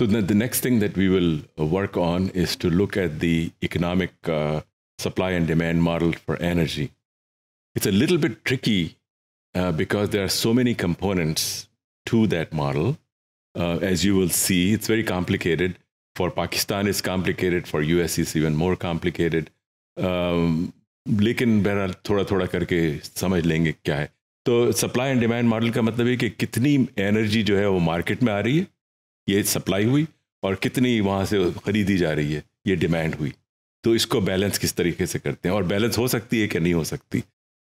So the, the next thing that we will uh, work on is to look at the economic uh, supply and demand model for energy. It's a little bit tricky uh, because there are so many components to that model. Uh, as you will see, it's very complicated. For Pakistan, it's complicated. For US, it's even more complicated. Um, लेकिन बहरहाल थोड़ा थोड़ा करके समझ लेंगे क्या है तो सप्लाई एंड डिमांड मॉडल का मतलब है कि कितनी एनर्जी जो है वो मार्केट में आ रही है ये सप्लाई हुई और कितनी वहाँ से खरीदी जा रही है ये डिमांड हुई तो इसको बैलेंस किस तरीके से करते हैं और बैलेंस हो सकती है कि नहीं हो सकती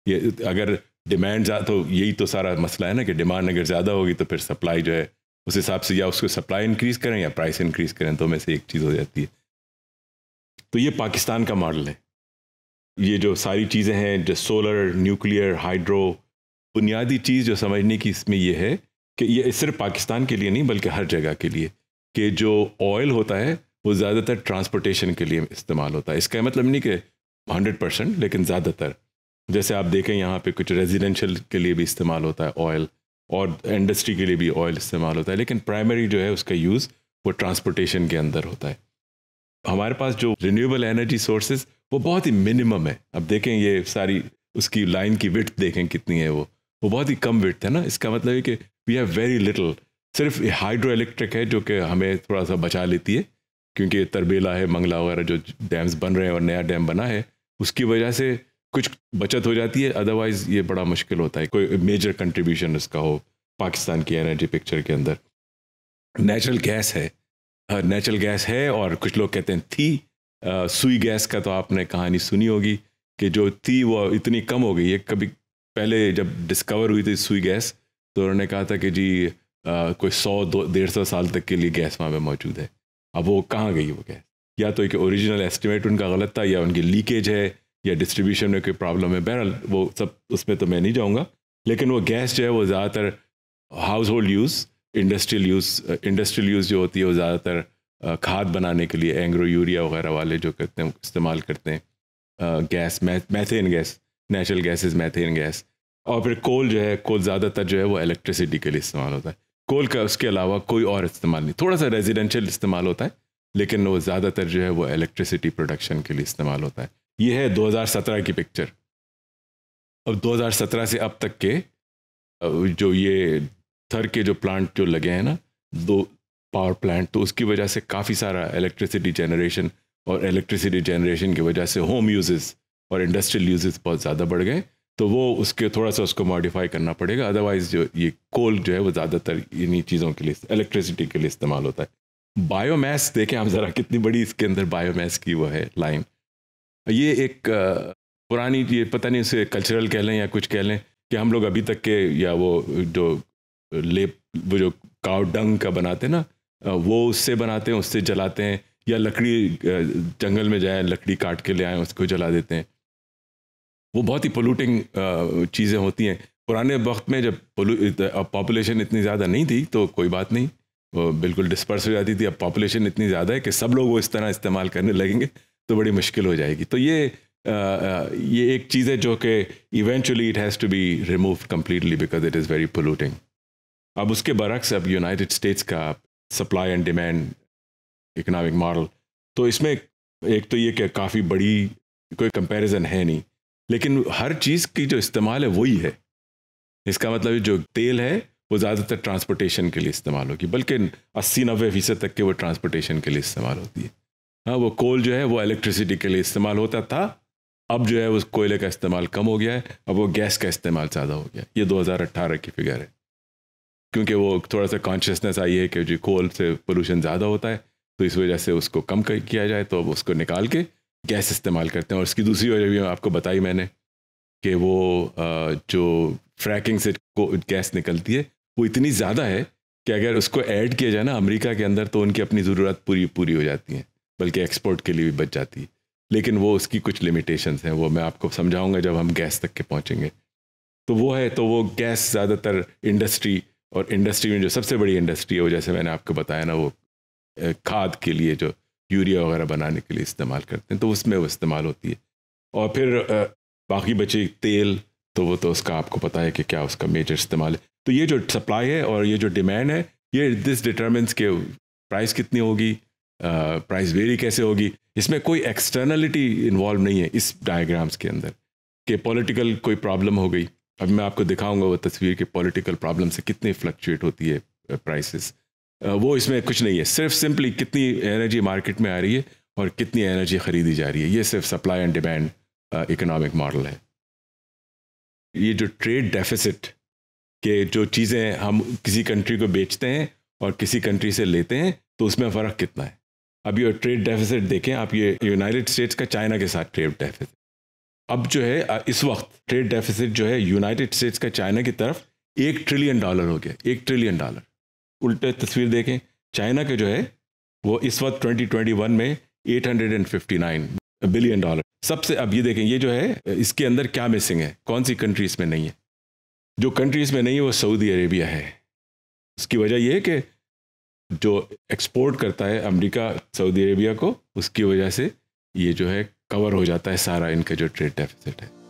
ये अगर डिमांड तो यही तो सारा मसला है ना कि डिमांड अगर ज़्यादा होगी तो फिर सप्लाई जो है उस हिसाब से या उसको सप्लाई इंक्रीज़ करें या प्राइस इंक्रीज़ करें तो में से एक चीज़ हो जाती है तो ये पाकिस्तान का मॉडल है ये जो सारी चीज़ें हैं जो सोलर न्यूक्लियर हाइड्रो बुनियादी चीज़ जो समझने की इसमें यह है कि ये सिर्फ पाकिस्तान के लिए नहीं बल्कि हर जगह के लिए कि जो ऑयल होता है वो ज़्यादातर ट्रांसपोर्टेशन के लिए इस्तेमाल होता है इसका मतलब नहीं कि हंड्रेड परसेंट लेकिन ज़्यादातर जैसे आप देखें यहाँ पे कुछ रेजिडेंशियल के लिए भी इस्तेमाल होता है ऑयल और इंडस्ट्री के लिए भी ऑयल इस्तेमाल होता है लेकिन प्राइमरी जो है उसका यूज़ वो ट्रांसपोर्टेशन के अंदर होता है हमारे पास जो रिन्यूएबल एनर्जी सोर्सेज वो बहुत ही मिनिमम है अब देखें ये सारी उसकी लाइन की विथ देखें कितनी है वो वो बहुत ही कम विथ है ना इसका मतलब है कि वी हैव वेरी लिटल सिर्फ हाइड्रो इलेक्ट्रिक है जो कि हमें थोड़ा सा बचा लेती है क्योंकि तरबेला है मंगला वगैरह जो डैम्स बन रहे हैं और नया डैम बना है उसकी वजह से कुछ बचत हो जाती है अदरवाइज़ ये बड़ा मुश्किल होता है कोई मेजर कंट्रीब्यूशन इसका हो पाकिस्तान की एनर्जी पिक्चर के अंदर नेचुरल गैस है नेचुरल हाँ, गैस है और कुछ लोग कहते हैं थी आ, सुई गैस का तो आपने कहानी सुनी होगी कि जो थी वो इतनी कम हो गई है कभी पहले जब डिस्कवर हुई थी सुई गैस तो उन्होंने कहा था कि जी आ, कोई सौ दो डेढ़ सौ साल तक के लिए गैस वहाँ पर मौजूद है अब वो कहाँ गई वो गैस या तो एक ओरिजिनल एस्टिमेट उनका गलत था या उनकी लीकेज है या डिस्ट्रीब्यूशन में कोई प्रॉब्लम है बहरहाल वो सब उसमें तो मैं नहीं जाऊँगा लेकिन वो गैस जो है वो ज़्यादातर household use industrial use industrial use जो होती है वो ज़्यादातर खाद बनाने के लिए एंग्रो यूरिया वगैरह वाले जो करते हैं इस्तेमाल करते हैं gas methane gas natural gas is methane gas और फिर कोल जो है कोल ज़्यादातर जो है वो इलेक्ट्रिसिटी के लिए इस्तेमाल होता है कोल का उसके अलावा कोई और इस्तेमाल नहीं थोड़ा सा रेजिडेंशियल इस्तेमाल होता है लेकिन वो ज़्यादातर जो है वो इलेक्ट्रिसिटी प्रोडक्शन के लिए इस्तेमाल होता है ये है 2017 की पिक्चर अब 2017 से अब तक के जो ये थर के जो प्लांट जो लगे हैं ना दो पावर प्लांट तो उसकी वजह से काफ़ी सारा इलेक्ट्रिसिटी जनरेशन और इलेक्ट्रिसिटी जनरेशन की वजह से होम यूजेस और इंडस्ट्रियल यूजेस बहुत ज़्यादा बढ़ गए तो वो उसके थोड़ा सा उसको मॉडिफाई करना पड़ेगा अदरवाइज़ जो ये कोल जो है वो ज़्यादातर इन्हीं चीज़ों के लिए इलेक्ट्रिसिटी के लिए इस्तेमाल होता है बायोमैस देखें हम ज़रा कितनी बड़ी इसके अंदर बायोमैस की वो है लाइन ये एक पुरानी ये पता नहीं उसे कल्चरल कह लें या कुछ कह लें कि हम लोग अभी तक के या वो जो लेप वो जो काव डंग का बनाते हैं ना वो उससे बनाते हैं उससे जलाते हैं या लकड़ी जंगल में जाए लकड़ी काट के ले आए उसको जला देते हैं वो बहुत ही पोलूटिंग चीज़ें होती हैं पुराने वक्त में जब पॉपुलेशन इतनी ज़्यादा नहीं थी तो कोई बात नहीं वो बिल्कुल डिस्पर्स हो जाती थी अब पॉपुलेशन इतनी ज़्यादा है कि सब लोग वो इस तरह इस्तेमाल करने लगेंगे तो बड़ी मुश्किल हो जाएगी तो ये आ, ये एक चीज़ है जो कि eventually it has to be remove completely because it is very polluting अब उसके बरक्स अब यूनाइटेड स्टेट्स का supply and demand economic model तो इसमें एक तो ये कि काफ़ी बड़ी कोई कंपैरिजन है नहीं लेकिन हर चीज़ की जो इस्तेमाल है वही है इसका मतलब जो तेल है वो ज़्यादातर ट्रांसपोर्टेशन के लिए इस्तेमाल होगी बल्कि अस्सी नब्बे फीसद तक के वो ट्रांसपोर्टेशन के लिए इस्तेमाल होती है हाँ वो कोल जो है वो इलेक्ट्रिसिटी के लिए इस्तेमाल होता था अब जो है उस कोयले का इस्तेमाल कम हो गया है अब वो गैस का इस्तेमाल ज़्यादा हो गया ये 2018 की फिगर है क्योंकि वो थोड़ा सा कॉन्शियसनेस आई है कि जो कोल से पोल्यूशन ज़्यादा होता है तो इस वजह से उसको कम किया जाए तो अब उसको निकाल के गैस इस्तेमाल करते हैं और इसकी दूसरी वजह भी आपको बताई मैंने कि वो जो फ्रैकिंग से गैस निकलती है वो इतनी ज़्यादा है कि अगर उसको ऐड किया जाए ना अमेरिका के अंदर तो उनकी अपनी ज़रूरत पूरी पूरी हो जाती हैं बल्कि एक्सपोर्ट के लिए भी बच जाती है लेकिन वो उसकी कुछ लिमिटेशंस हैं वो मैं आपको समझाऊंगा जब हम गैस तक के पहुंचेंगे तो वो है तो वो गैस ज़्यादातर इंडस्ट्री और इंडस्ट्री में जो सबसे बड़ी इंडस्ट्री है वो जैसे मैंने आपको बताया ना वो खाद के लिए जो यूरिया वगैरह बनाने के लिए इस्तेमाल करते हैं तो उसमें वो इस्तेमाल होती है और फिर बाकी बचे तेल तो वो तो उसका आपको पता है कि क्या उसका मेजर इस्तेमाल है तो ये जो सप्लाई है और ये जो डिमांड है ये दिस डिटर्मेंस के प्राइस कितनी होगी प्राइस वेरी कैसे होगी इसमें कोई एक्सटर्नलिटी इन्वॉल्व नहीं है इस डायग्राम्स के अंदर कि पॉलिटिकल कोई प्रॉब्लम हो गई अब मैं आपको दिखाऊंगा वो तस्वीर के पॉलिटिकल प्रॉब्लम से कितनी फ्लक्चुएट होती है प्राइसेस वो इसमें कुछ नहीं है सिर्फ सिंपली कितनी एनर्जी मार्केट में आ रही है और कितनी एनर्जी खरीदी जा रही है ये सिर्फ supply and demand economic model है ये जो ट्रेड डेफिसिट के जो चीज़ें हम किसी कंट्री को बेचते हैं और किसी कंट्री से लेते हैं तो उसमें फ़र्क कितना है अब ये ट्रेड डेफिसिट देखें आप ये यूनाइटेड स्टेट्स का चाइना के साथ ट्रेड डेफिसिट अब जो है इस वक्त ट्रेड डेफिसिट जो है यूनाइटेड स्टेट्स का चाइना की तरफ एक ट्रिलियन डॉलर हो गया एक ट्रिलियन डॉलर उल्टे तस्वीर देखें चाइना के जो है वो इस वक्त 2021 में 859 बिलियन डॉलर सबसे अब ये देखें ये जो है इसके अंदर क्या मिसिंग है कौन सी कंट्रीज में नहीं है जो कंट्रीज में नहीं है वो सऊदी अरेबिया है इसकी वजह यह है कि जो एक्सपोर्ट करता है अमेरिका सऊदी अरेबिया को उसकी वजह से ये जो है कवर हो जाता है सारा इनका जो ट्रेड डेफिसिट है